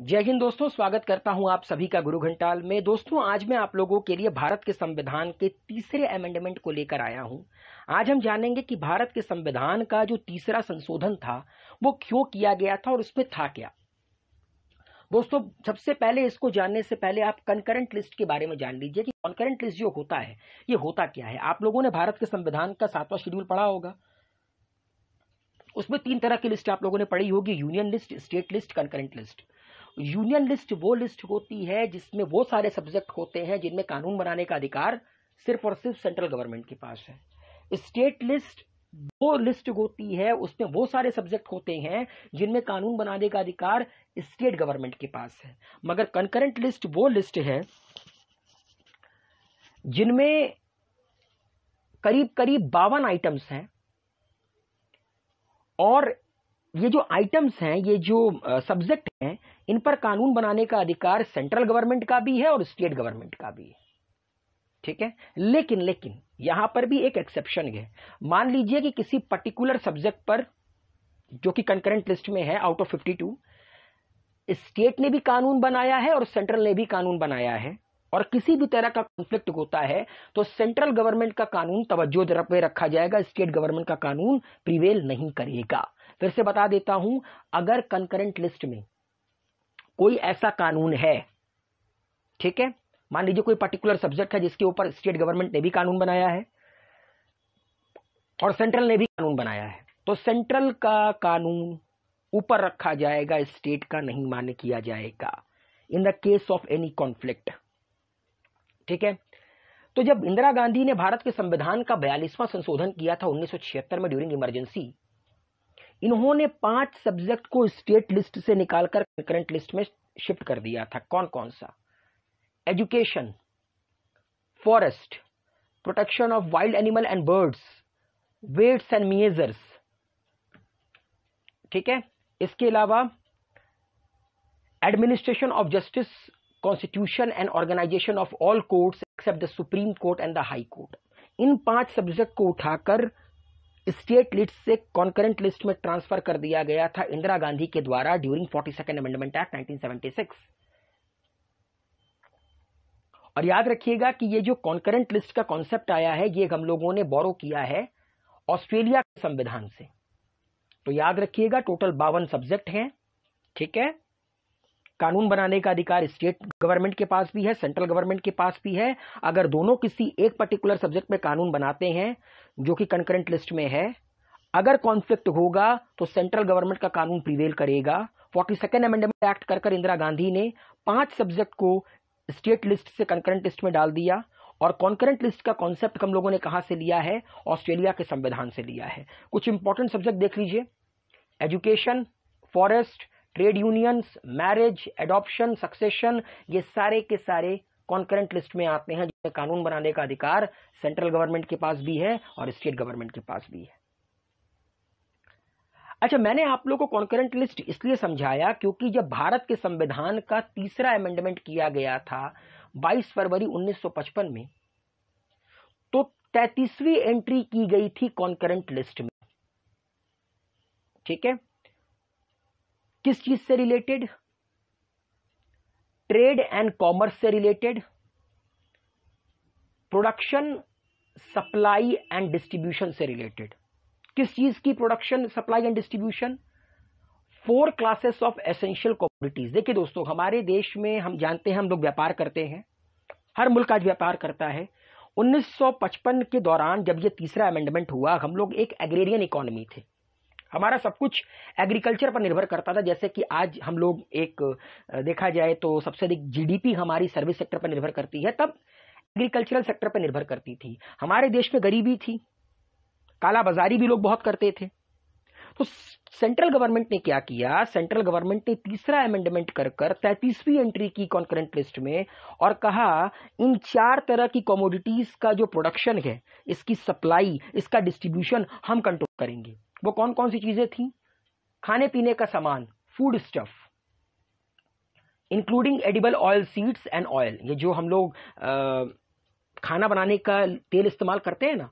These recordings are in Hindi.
जय हिंद दोस्तों स्वागत करता हूं आप सभी का गुरु घंटाल में दोस्तों आज मैं आप लोगों के लिए भारत के संविधान के तीसरे अमेंडमेंट को लेकर आया हूं आज हम जानेंगे कि भारत के संविधान का जो तीसरा संशोधन था वो क्यों किया गया था और उसमें था क्या दोस्तों सबसे पहले इसको जानने से पहले आप कंकरेंट लिस्ट के बारे में जान लीजिए कि कॉन्करेंट लिस्ट जो होता है ये होता क्या है आप लोगों ने भारत के संविधान का सातवां शेड्यूल पढ़ा होगा उसमें तीन तरह की लिस्ट आप लोगों ने पढ़ी होगी union list state list concurrent list union list वो लिस्ट होती है जिसमें वो सारे सब्जेक्ट होते हैं जिनमें कानून बनाने का अधिकार सिर्फ और सिर्फ सेंट्रल गवर्नमेंट के पास है स्टेट लिस्ट वो लिस्ट होती है उसमें वो सारे सब्जेक्ट होते हैं जिनमें कानून बनाने का अधिकार स्टेट गवर्नमेंट के पास है मगर कंकरेंट लिस्ट वो लिस्ट है जिनमें करीब करीब बावन आइटम्स हैं और ये जो आइटम्स हैं ये जो सब्जेक्ट हैं इन पर कानून बनाने का अधिकार सेंट्रल गवर्नमेंट का भी है और स्टेट गवर्नमेंट का भी है ठीक है लेकिन लेकिन यहां पर भी एक एक्सेप्शन है मान लीजिए कि किसी पर्टिकुलर सब्जेक्ट पर जो कि कंकरेंट लिस्ट में है आउट ऑफ 52 स्टेट ने भी कानून बनाया है और सेंट्रल ने भी कानून बनाया है और किसी भी तरह का कॉन्फ्लिक्ट होता है तो सेंट्रल गवर्नमेंट का कानून तवज्जो पे रखा जाएगा स्टेट गवर्नमेंट का कानून प्रिवेल नहीं करेगा फिर से बता देता हूं अगर कंकरेंट लिस्ट में कोई ऐसा कानून है ठीक है मान लीजिए कोई पर्टिकुलर सब्जेक्ट है जिसके ऊपर स्टेट गवर्नमेंट ने भी कानून बनाया है और सेंट्रल ने भी कानून बनाया है तो सेंट्रल का कानून ऊपर रखा जाएगा स्टेट का नहीं मान्य किया जाएगा in the case of any conflict ठीक है तो जब इंदिरा गांधी ने भारत के संविधान का बयालीसवां संशोधन किया था 1976 में ड्यूरिंग इमरजेंसी इन्होंने पांच सब्जेक्ट को स्टेट लिस्ट से निकालकर करंट लिस्ट में शिफ्ट कर दिया था कौन कौन सा education forest protection of wild animal and birds weights and measures ठीक है इसके अलावा administration of justice constitution and organisation of all courts except the supreme court and the high court इन पांच सब्जेक्ट को उठाकर स्टेट लिस्ट से कॉन्करेंट लिस्ट में ट्रांसफर कर दिया गया था इंदिरा गांधी के द्वारा during forty second amendment act nineteen और याद रखिएगा कि ये जो कॉन्करेंट लिस्ट का कॉन्सेप्ट आया है ये हम लोगों ने बोरो किया है ऑस्ट्रेलिया के संविधान से तो याद रखिएगा टोटल बावन सब्जेक्ट हैं ठीक है कानून बनाने का अधिकार स्टेट गवर्नमेंट के पास भी है सेंट्रल गवर्नमेंट के पास भी है अगर दोनों किसी एक पर्टिकुलर सब्जेक्ट में कानून बनाते हैं जो कि कंकरेंट लिस्ट में है अगर कॉन्फ्लिक्ट होगा तो सेंट्रल गवर्नमेंट का कानून प्रिवेल करेगा फोर्टी सेकेंड अमेंडमेंट एक्ट कर, कर इंदिरा गांधी ने पांच सब्जेक्ट को स्टेट लिस्ट से कंकरेंट लिस्ट में डाल दिया और कॉन्करेंट लिस्ट का कॉन्सेप्ट हम लोगों ने कहा से लिया है ऑस्ट्रेलिया के संविधान से लिया है कुछ इंपॉर्टेंट सब्जेक्ट देख लीजिए education forest trade unions marriage adoption succession ये सारे के सारे कॉन्करेंट लिस्ट में आते हैं जिसमें कानून बनाने का अधिकार सेंट्रल गवर्नमेंट के पास भी है और स्टेट गवर्नमेंट के पास भी है अच्छा मैंने आप लोगों को कॉन्करेंट लिस्ट इसलिए समझाया क्योंकि जब भारत के संविधान का तीसरा अमेंडमेंट किया गया था 22 फरवरी 1955 में तो 33वीं एंट्री की गई थी कॉन्करेंट लिस्ट में ठीक है किस चीज से रिलेटेड ट्रेड एंड कॉमर्स से related production supply and distribution से रिलेटेड किस चीज की production supply and distribution four classes of essential commodities देखिए दोस्तों हमारे देश में हम जानते हैं हम लोग व्यापार करते हैं हर मुल्क आज व्यापार करता है 1955 के दौरान जब ये तीसरा अमेंडमेंट हुआ हम लोग एक एग्रेरियन इकोनॉमी थे हमारा सब कुछ एग्रीकल्चर पर निर्भर करता था जैसे कि आज हम लोग एक देखा जाए तो सबसे अधिक जीडीपी हमारी सर्विस सेक्टर पर निर्भर करती है तब एग्रीकल्चरल सेक्टर पर निर्भर करती थी हमारे देश में गरीबी थी कालाबाजारी भी लोग बहुत करते थे तो सेंट्रल गवर्नमेंट ने क्या किया सेंट्रल गवर्नमेंट ने तीसरा अमेंडमेंट कर कर तैतीसवीं एंट्री की कॉन्करेंट लिस्ट में और कहा इन चार तरह की कॉमोडिटीज का जो प्रोडक्शन है इसकी सप्लाई इसका डिस्ट्रीब्यूशन हम कंट्रोल करेंगे वो कौन कौन सी चीजें थी खाने पीने का सामान foodstuff including edible oil seeds and oil ये जो हम लोग आ, खाना बनाने का तेल इस्तेमाल करते हैं ना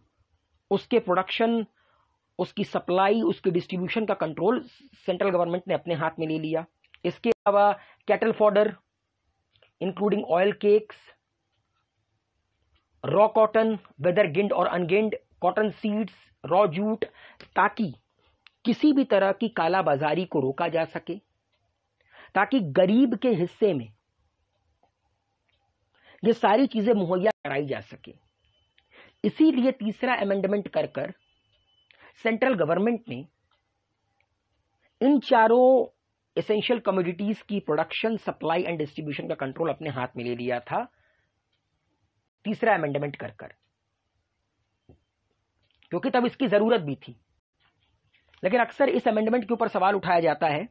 उसके प्रोडक्शन उसकी सप्लाई उसके डिस्ट्रीब्यूशन का कंट्रोल सेंट्रल गवर्नमेंट ने अपने हाथ में ले लिया इसके अलावा cattle fodder including oil cakes raw cotton whether ginned और unginned cotton seeds raw jute ताकि किसी भी तरह की कालाबाजारी को रोका जा सके ताकि गरीब के हिस्से में ये सारी चीजें मुहैया कराई जा सके इसीलिए तीसरा अमेंडमेंट कर कर सेंट्रल गवर्नमेंट ने इन चारों एसेंशियल कमोडिटीज की प्रोडक्शन सप्लाई एंड डिस्ट्रीब्यूशन का कंट्रोल अपने हाथ में ले लिया था तीसरा अमेंडमेंट कर कर क्योंकि तब इसकी ज़रूरत भी थी लेकिन अक्सर इस अमेंडमेंट के ऊपर सवाल उठाया जाता है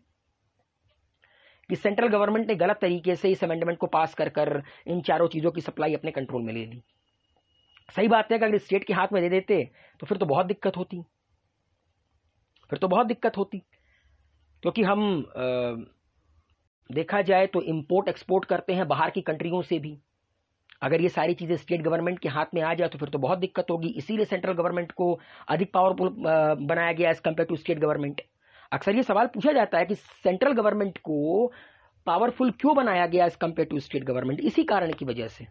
कि सेंट्रल गवर्नमेंट ने गलत तरीके से इस अमेंडमेंट को पास कर कर इन चारों चीज़ों की सप्लाई अपने कंट्रोल में ले ली सही बात है कि अगर स्टेट के हाथ में दे देते तो फिर तो बहुत दिक्कत होती फिर तो बहुत दिक्कत होती क्योंकि हम आ, देखा जाए तो इम्पोर्ट एक्सपोर्ट करते हैं बाहर की कंट्रियों से भी अगर ये सारी चीज़ें स्टेट गवर्नमेंट के हाथ में आ जाए तो फिर तो बहुत दिक्कत होगी इसीलिए सेंट्रल गवर्नमेंट को अधिक पावरफुल बनाया गया as compared to state government अक्सर ये सवाल पूछा जाता है कि सेंट्रल गवर्नमेंट को पावरफुल क्यों बनाया गया as compared to state government इसी कारण की वजह से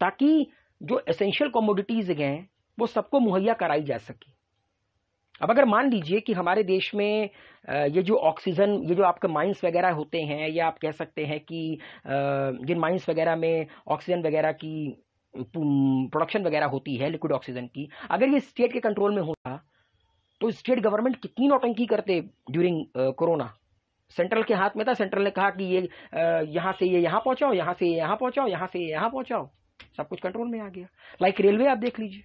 ताकि जो एसेंशियल कॉमोडिटीज हैं वो सबको मुहैया कराई जा सके अब अगर मान लीजिए कि हमारे देश में ये जो ऑक्सीजन ये जो आपके माइंस वगैरह होते हैं या आप कह सकते हैं कि जिन माइंस वगैरह में ऑक्सीजन वगैरह की प्रोडक्शन वगैरह होती है लिक्विड ऑक्सीजन की अगर ये स्टेट के कंट्रोल में होता तो स्टेट गवर्नमेंट कितनी नौटंकी करते ड्यूरिंग कोरोना सेंट्रल के हाथ में था सेंट्रल ने कहा कि ये यहाँ से ये यहाँ पहुँचाओ यहाँ से ये यहाँ पहुँचाओ यहाँ से ये यहाँ पहुँचाओ सब कुछ कंट्रोल में आ गया लाइक रेलवे आप देख लीजिए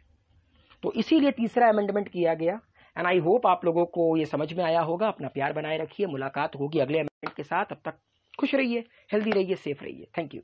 तो इसीलिए तीसरा अमेंडमेंट किया गया एंड आई होप आप लोगों को ये समझ में आया होगा अपना प्यार बनाए रखिए मुलाकात होगी अगले अमेंट के साथ अब तक खुश रहिए हेल्दी रहिए सेफ रहिए थैंक यू